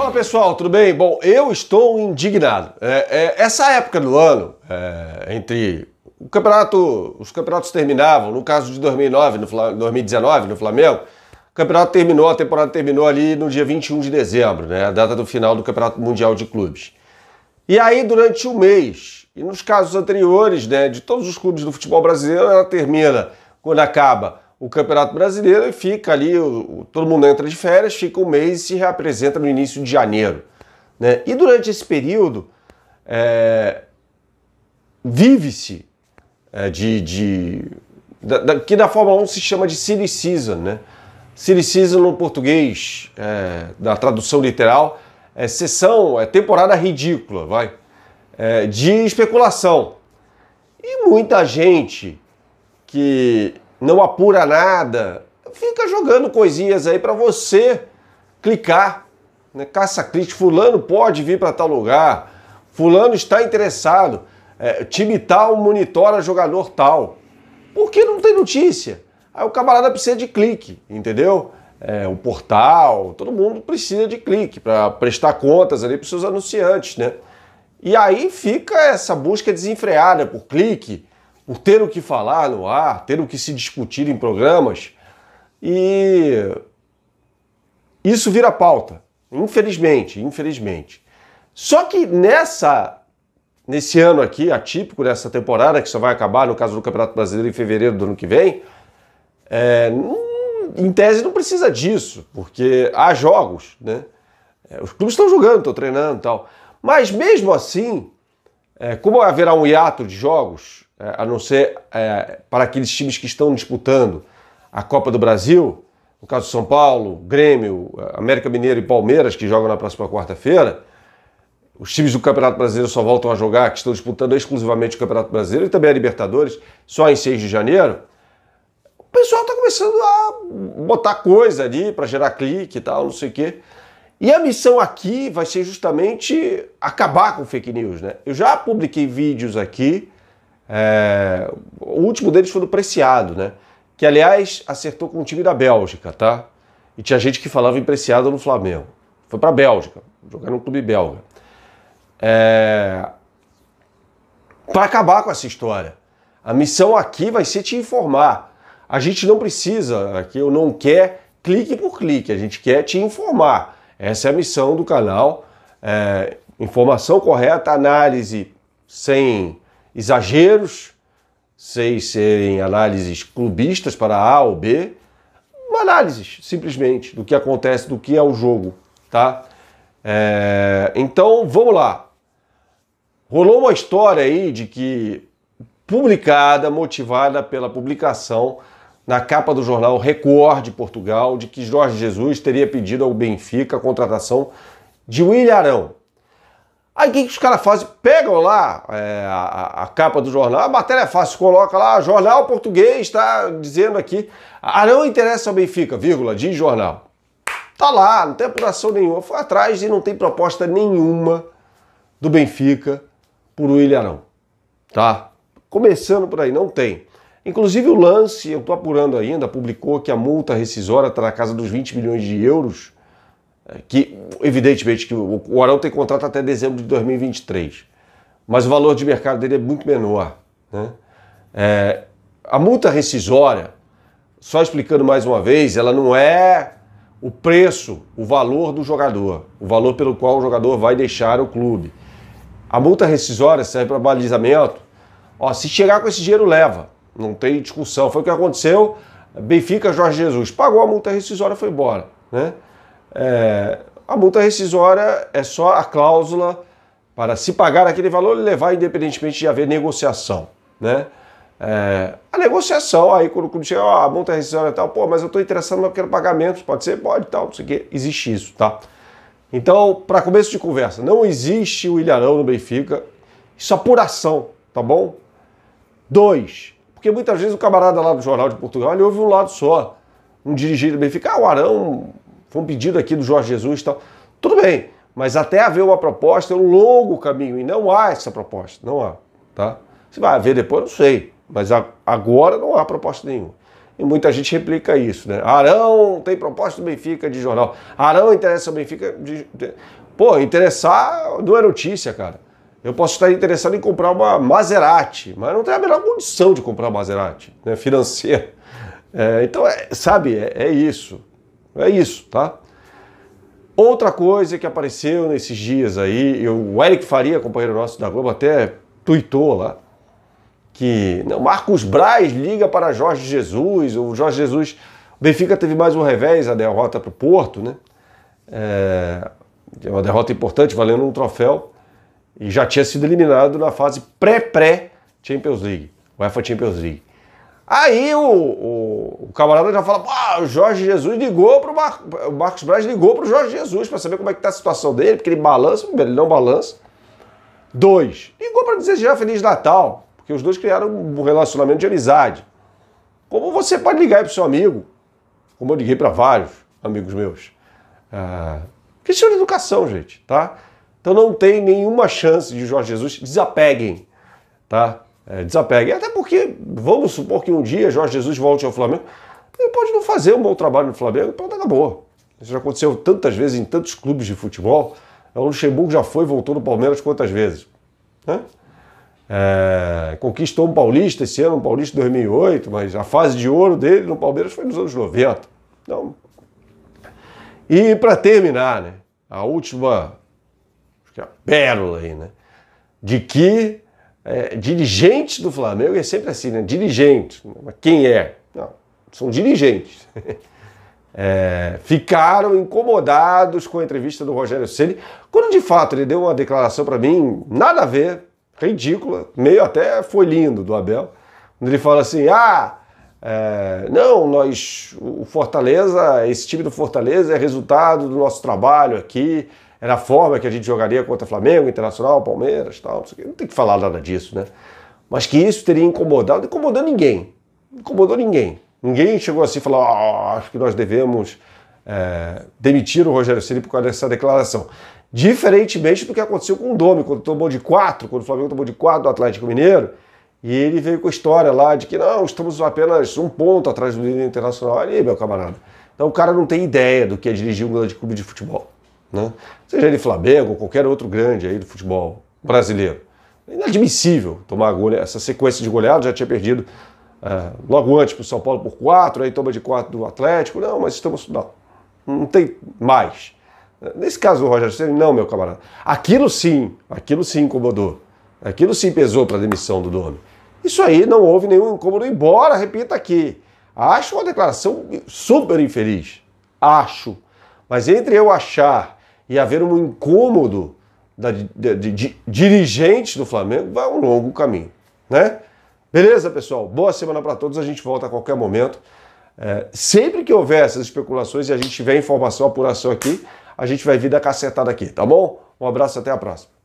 Fala pessoal, tudo bem? Bom, eu estou indignado. É, é, essa época do ano, é, entre o campeonato, os campeonatos terminavam, no caso de 2009, no, 2019 no Flamengo, o campeonato terminou, a temporada terminou ali no dia 21 de dezembro, né, a data do final do Campeonato Mundial de Clubes. E aí, durante um mês, e nos casos anteriores, né, de todos os clubes do futebol brasileiro, ela termina quando acaba o Campeonato Brasileiro e fica ali, o, todo mundo entra de férias, fica um mês e se reapresenta no início de janeiro. Né? E durante esse período, é, vive-se é, de. de da, da, que da Fórmula 1 se chama de silly season, né? Silly season no português, é, da tradução literal, é sessão, é temporada ridícula, vai, é, de especulação. E muita gente que não apura nada, fica jogando coisinhas aí para você clicar. Né? Caça clique, fulano pode vir para tal lugar, fulano está interessado, é, time tal monitora jogador tal. Porque não tem notícia. Aí o camarada precisa de clique, entendeu? É, o portal, todo mundo precisa de clique para prestar contas ali para seus anunciantes, né? E aí fica essa busca desenfreada por clique, por ter o que falar no ar, ter o que se discutir em programas. E isso vira pauta, infelizmente, infelizmente. Só que nessa nesse ano aqui, atípico, nessa temporada que só vai acabar, no caso do Campeonato Brasileiro, em fevereiro do ano que vem, é, em tese não precisa disso, porque há jogos, né? É, os clubes estão jogando, estão treinando e tal. Mas mesmo assim, é, como haverá um hiato de jogos, é, a não ser é, para aqueles times que estão disputando a Copa do Brasil, no caso de São Paulo, Grêmio, é, América Mineiro e Palmeiras, que jogam na próxima quarta-feira, os times do Campeonato Brasileiro só voltam a jogar, que estão disputando exclusivamente o Campeonato Brasileiro e também a Libertadores, só em 6 de janeiro. O pessoal está começando a botar coisa ali para gerar clique e tal, não sei o quê. E a missão aqui vai ser justamente acabar com fake news, né? Eu já publiquei vídeos aqui, é... o último deles foi do Preciado, né? Que, aliás, acertou com o time da Bélgica, tá? E tinha gente que falava em Preciado no Flamengo. Foi pra Bélgica, jogar no clube belga. É... Para acabar com essa história. A missão aqui vai ser te informar. A gente não precisa, aqui eu não quer clique por clique, a gente quer te informar essa é a missão do canal. É, informação correta, análise sem exageros, sem serem análises clubistas para A ou B. Uma análise, simplesmente, do que acontece, do que é o jogo, tá? É, então, vamos lá. Rolou uma história aí de que, publicada, motivada pela publicação na capa do jornal Record de Portugal de que Jorge Jesus teria pedido ao Benfica a contratação de William Arão. Aí o que, que os caras fazem? Pegam lá é, a, a, capa do jornal, a matéria é fácil, coloca lá, jornal português está dizendo aqui, Arão interessa ao Benfica, vírgula, diz jornal. Tá lá, não tem apuração nenhuma, foi atrás e não tem proposta nenhuma do Benfica por William Arão. Tá? Começando por aí, não tem. Inclusive o lance, eu estou apurando ainda, publicou que a multa rescisória está na casa dos 20 milhões de euros, é, que evidentemente que o Arão tem contrato até dezembro de 2023, mas o valor de mercado dele é muito menor. Né? É, a multa rescisória, só explicando mais uma vez, ela não é o preço, o valor do jogador, o valor pelo qual o jogador vai deixar o clube. A multa rescisória serve para balizamento. Ó, se chegar com esse dinheiro, leva. Não tem discussão. Foi o que aconteceu. Benfica, Jorge Jesus pagou a multa rescisória e foi embora. Né? É, a multa rescisória é só a cláusula para se pagar aquele valor e levar, independentemente de haver negociação. Né? É, a negociação, aí quando o clube chega, ó, a multa rescisória e tal, pô, mas eu estou interessado, no eu quero pode ser? Pode tal, não sei o que Existe isso, tá? Então, para começo de conversa, não existe o Ilharão no Benfica. Isso é apuração, tá bom? Dois, porque muitas vezes o camarada lá do Jornal de Portugal ele ouve um lado só. Um dirigido do Benfica, ah, o Arão foi um pedido aqui do Jorge Jesus e tal. Tudo bem, mas até haver uma proposta é um longo caminho e não há essa proposta, não há, tá? Se vai haver depois, não sei, mas agora não há proposta nenhuma. E muita gente replica isso, né? Arão tem proposta do Benfica de jornal. Arão interessa o Benfica de... Pô, interessar não é notícia, cara. Eu posso estar interessado em comprar uma Maserati, mas não tenho a menor condição de comprar uma Maserati né, financeira. É, então, é, sabe, é, é, isso. É isso, tá? Outra coisa que apareceu nesses dias aí, eu, o Eric Faria, companheiro nosso da Globo, até tuitou lá, que não, Marcos Braz liga para Jorge Jesus, o Jorge Jesus, o Benfica teve mais um revés, a derrota para o Porto, né? É, é uma derrota importante, valendo um troféu e já tinha sido eliminado na fase pré-pré Champions League, UEFA Champions League. Aí o, o, o camarada já fala, o Jorge Jesus ligou para Mar o Marcos Braz ligou para o Jorge Jesus para saber como é que está a situação dele, porque ele balança, ele não balança. Dois, ligou para desejar Feliz Natal, porque os dois criaram um relacionamento de amizade. Como você pode ligar para o seu amigo, como eu liguei para vários amigos meus. Ah, questão de educação, gente, tá? Então não tem nenhuma chance de Jorge Jesus. Desapeguem, tá? É, desapeguem. Até porque vamos supor que um dia Jorge Jesus volte ao Flamengo. Ele pode não fazer um bom trabalho no Flamengo, pronto, boa. Isso já aconteceu tantas vezes em tantos clubes de futebol. É, o Luxemburgo já foi e voltou no Palmeiras quantas vezes? Né? É, conquistou um paulista esse ano, um paulista de 2008, mas a fase de ouro dele no Palmeiras foi nos anos 90. Então, e para terminar, né, a última uma pérola aí, né? De que é, dirigentes do Flamengo é sempre assim, né? Dirigente. Mas quem é? Não, são dirigentes. É, ficaram incomodados com a entrevista do Rogério Ceni, quando de fato ele deu uma declaração para mim nada a ver, ridícula, meio até foi lindo do Abel, quando ele fala assim: ah, é, não, nós, o Fortaleza, esse time do Fortaleza é resultado do nosso trabalho aqui, era a forma que a gente jogaria contra Flamengo, Internacional, Palmeiras, tal, não, não tem que falar nada disso, né? Mas que isso teria incomodado, incomodou ninguém, incomodou ninguém. Ninguém chegou assim e falou, oh, acho que nós devemos é, demitir o Rogério Ceni por causa dessa declaração. Diferentemente do que aconteceu com o Domi, quando tomou de quatro, quando o Flamengo tomou de quatro do Atlético Mineiro, e ele veio com a história lá de que não, estamos apenas um ponto atrás do líder internacional. aí, meu camarada. Então o cara não tem ideia do que é dirigir um grande clube de futebol né? seja ele Flamengo ou qualquer outro grande aí do futebol brasileiro. É inadmissível tomar gole... essa sequência de goleadas, já tinha perdido eh, logo antes para o São Paulo por quatro, aí toma de quatro do Atlético, não, mas estamos... Não, não tem mais. Nesse caso do Roger Ceni, não, meu camarada. Aquilo sim, aquilo sim incomodou. Aquilo sim pesou para a demissão do Domi. Isso aí não houve nenhum incômodo, embora, repita aqui, acho uma declaração super infeliz. Acho. Mas entre eu achar e haver um incômodo da, de, de, de, do Flamengo, vai um longo caminho, né? Beleza, pessoal? Boa semana para todos. A gente volta a qualquer momento. É, sempre que houver essas especulações e a gente tiver informação, apuração aqui, a gente vai vir da cacetada aqui, tá bom? Um abraço, até a próxima.